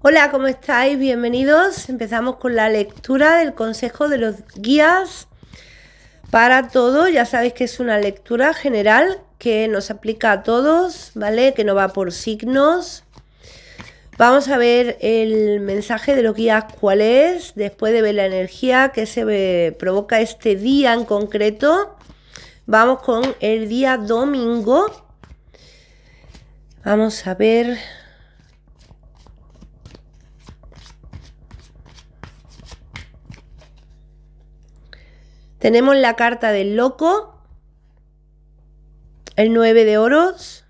Hola, ¿cómo estáis? Bienvenidos. Empezamos con la lectura del Consejo de los Guías para todo. Ya sabéis que es una lectura general que nos aplica a todos, ¿vale? Que no va por signos. Vamos a ver el mensaje de los guías cuál es, después de ver la energía que se provoca este día en concreto. Vamos con el día domingo. Vamos a ver Tenemos la carta del loco, el 9 de oros,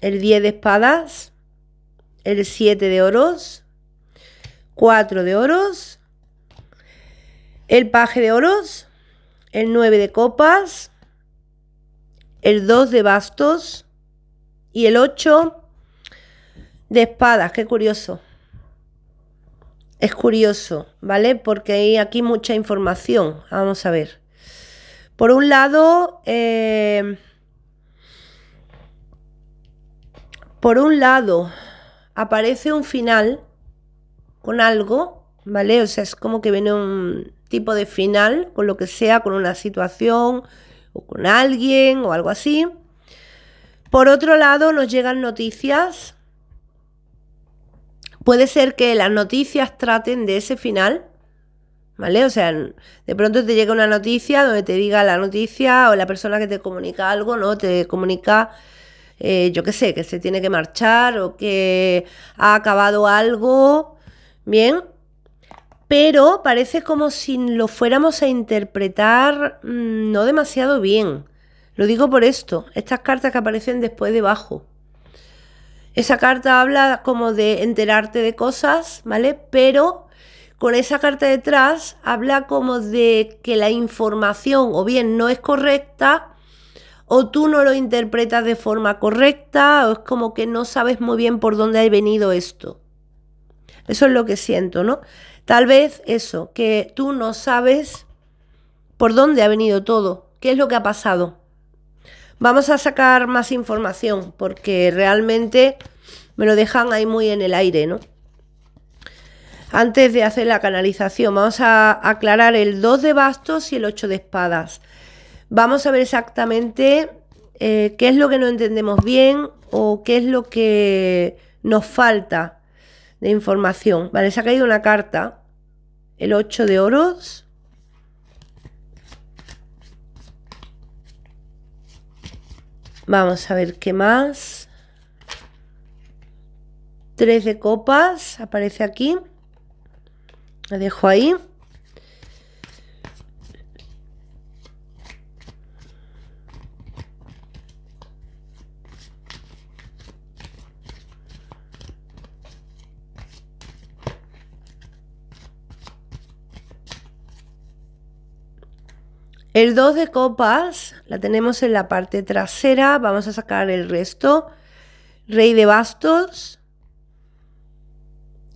el 10 de espadas, el 7 de oros, 4 de oros, el paje de oros, el 9 de copas, el 2 de bastos y el 8 de espadas. Qué curioso. Es curioso, ¿vale? Porque hay aquí mucha información. Vamos a ver. Por un lado, eh, por un lado, aparece un final con algo, ¿vale? O sea, es como que viene un tipo de final con lo que sea, con una situación o con alguien o algo así. Por otro lado, nos llegan noticias Puede ser que las noticias traten de ese final, ¿vale? O sea, de pronto te llega una noticia donde te diga la noticia o la persona que te comunica algo, ¿no? Te comunica, eh, yo qué sé, que se tiene que marchar o que ha acabado algo, ¿bien? Pero parece como si lo fuéramos a interpretar mm, no demasiado bien. Lo digo por esto, estas cartas que aparecen después debajo. Esa carta habla como de enterarte de cosas, ¿vale? Pero con esa carta detrás habla como de que la información o bien no es correcta o tú no lo interpretas de forma correcta o es como que no sabes muy bien por dónde ha venido esto. Eso es lo que siento, ¿no? Tal vez eso, que tú no sabes por dónde ha venido todo, qué es lo que ha pasado. Vamos a sacar más información porque realmente me lo dejan ahí muy en el aire, ¿no? Antes de hacer la canalización, vamos a aclarar el 2 de bastos y el 8 de espadas. Vamos a ver exactamente eh, qué es lo que no entendemos bien o qué es lo que nos falta de información. Vale, se ha caído una carta, el 8 de oros Vamos a ver qué más. Tres de copas, aparece aquí. La dejo ahí. El 2 de copas la tenemos en la parte trasera. Vamos a sacar el resto. Rey de bastos.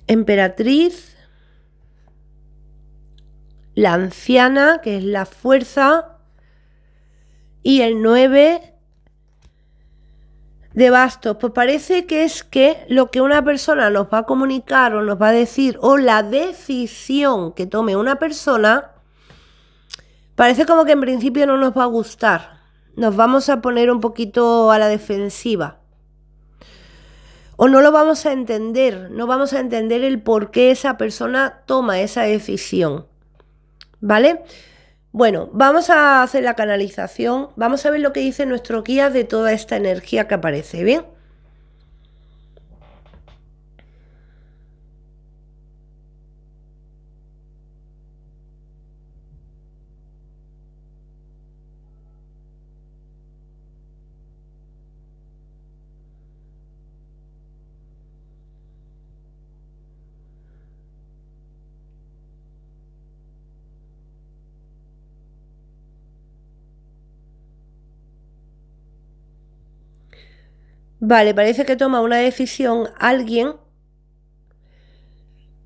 Emperatriz. La anciana, que es la fuerza. Y el 9 de bastos. Pues parece que es que lo que una persona nos va a comunicar o nos va a decir o la decisión que tome una persona Parece como que en principio no nos va a gustar. Nos vamos a poner un poquito a la defensiva. O no lo vamos a entender, no vamos a entender el por qué esa persona toma esa decisión. ¿Vale? Bueno, vamos a hacer la canalización, vamos a ver lo que dice nuestro guía de toda esta energía que aparece, ¿bien? Vale, parece que toma una decisión alguien,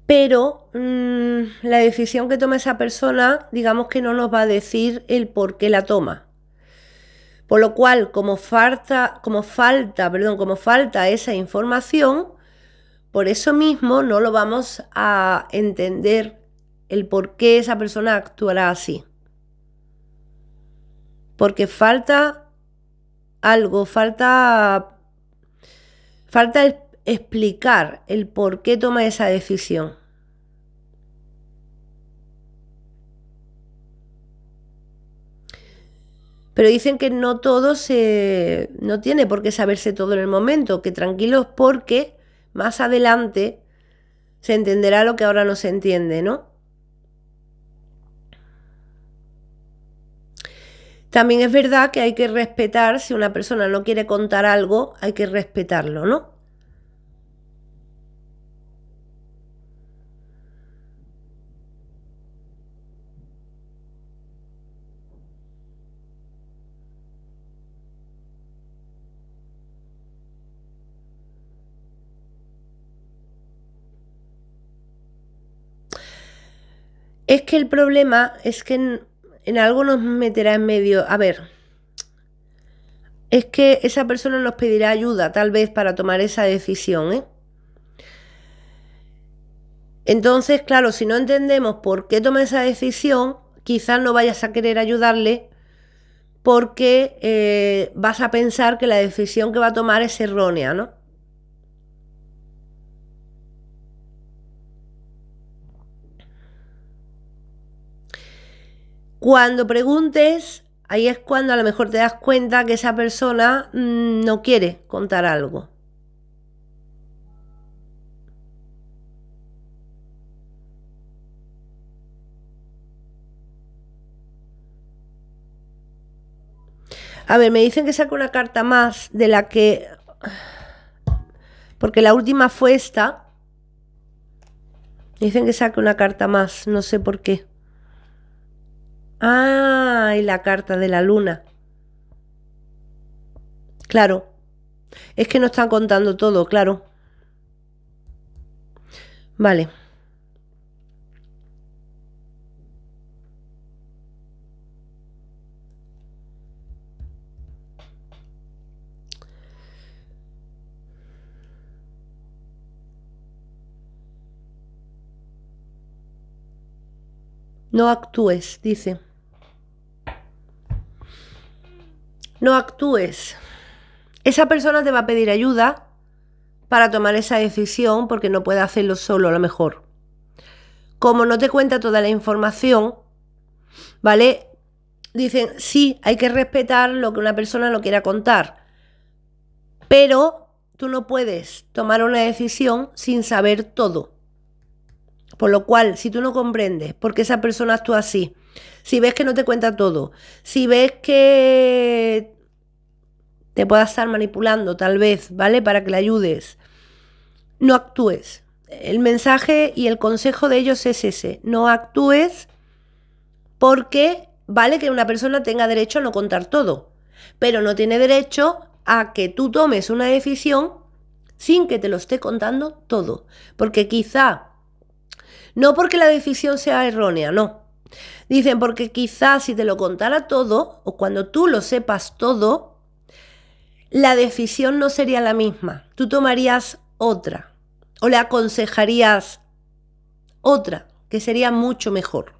pero mm, la decisión que toma esa persona, digamos que no nos va a decir el por qué la toma. Por lo cual, como falta, como falta, perdón, como falta esa información, por eso mismo no lo vamos a entender el por qué esa persona actuará así. Porque falta algo, falta Falta explicar el por qué toma esa decisión. Pero dicen que no todo se. no tiene por qué saberse todo en el momento, que tranquilos, porque más adelante se entenderá lo que ahora no se entiende, ¿no? También es verdad que hay que respetar, si una persona no quiere contar algo, hay que respetarlo, ¿no? Es que el problema es que en algo nos meterá en medio, a ver, es que esa persona nos pedirá ayuda tal vez para tomar esa decisión, ¿eh? Entonces, claro, si no entendemos por qué toma esa decisión, quizás no vayas a querer ayudarle porque eh, vas a pensar que la decisión que va a tomar es errónea, ¿no? Cuando preguntes, ahí es cuando a lo mejor te das cuenta que esa persona mm, no quiere contar algo. A ver, me dicen que saque una carta más de la que... Porque la última fue esta. Dicen que saque una carta más, no sé por qué. Ah, y la carta de la luna. Claro. Es que no están contando todo, claro. Vale. No actúes, dice. No actúes. Esa persona te va a pedir ayuda para tomar esa decisión porque no puede hacerlo solo a lo mejor. Como no te cuenta toda la información, ¿vale? Dicen, sí, hay que respetar lo que una persona no quiera contar, pero tú no puedes tomar una decisión sin saber todo. Por lo cual, si tú no comprendes por qué esa persona actúa así, si ves que no te cuenta todo, si ves que te pueda estar manipulando tal vez, ¿vale? Para que le ayudes, no actúes. El mensaje y el consejo de ellos es ese, no actúes porque vale que una persona tenga derecho a no contar todo, pero no tiene derecho a que tú tomes una decisión sin que te lo esté contando todo, porque quizá no porque la decisión sea errónea, no. Dicen porque quizás si te lo contara todo, o cuando tú lo sepas todo, la decisión no sería la misma. Tú tomarías otra, o le aconsejarías otra, que sería mucho mejor.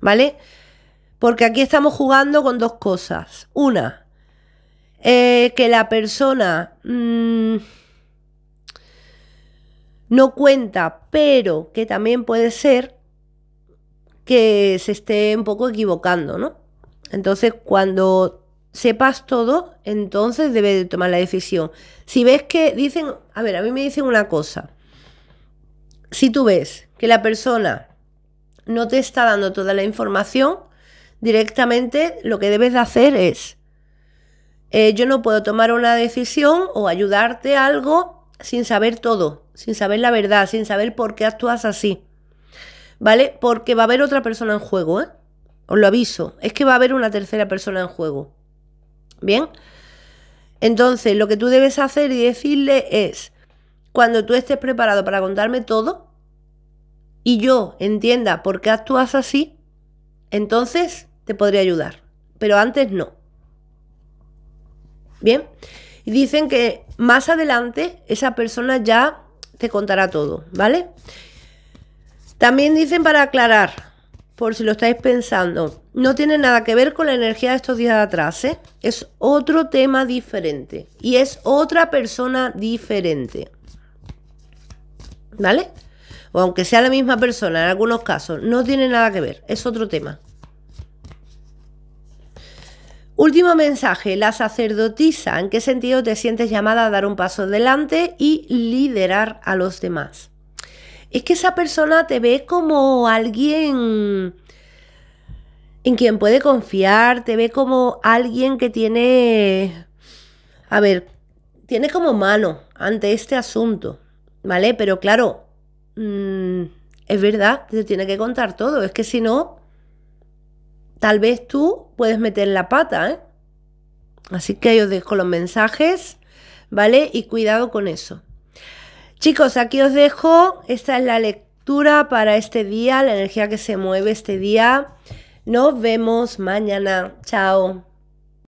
¿Vale? Porque aquí estamos jugando con dos cosas. Una, eh, que la persona... Mm, no cuenta, pero que también puede ser que se esté un poco equivocando, ¿no? Entonces, cuando sepas todo, entonces debes de tomar la decisión. Si ves que dicen, a ver, a mí me dicen una cosa. Si tú ves que la persona no te está dando toda la información, directamente lo que debes de hacer es, eh, yo no puedo tomar una decisión o ayudarte a algo sin saber todo, sin saber la verdad, sin saber por qué actúas así. ¿Vale? Porque va a haber otra persona en juego, ¿eh? Os lo aviso. Es que va a haber una tercera persona en juego. ¿Bien? Entonces, lo que tú debes hacer y decirle es, cuando tú estés preparado para contarme todo y yo entienda por qué actúas así, entonces te podría ayudar. Pero antes no. Bien. Y dicen que más adelante esa persona ya te contará todo, ¿vale? También dicen para aclarar, por si lo estáis pensando, no tiene nada que ver con la energía de estos días de atrás, ¿eh? es otro tema diferente y es otra persona diferente, ¿vale? O aunque sea la misma persona en algunos casos, no tiene nada que ver, es otro tema. Último mensaje, la sacerdotisa, ¿en qué sentido te sientes llamada a dar un paso adelante y liderar a los demás? Es que esa persona te ve como alguien en quien puede confiar, te ve como alguien que tiene, a ver, tiene como mano ante este asunto, ¿vale? Pero claro, mm, es verdad, te tiene que contar todo, es que si no, Tal vez tú puedes meter la pata, ¿eh? Así que ahí os dejo los mensajes, ¿vale? Y cuidado con eso. Chicos, aquí os dejo. Esta es la lectura para este día, la energía que se mueve este día. Nos vemos mañana. Chao.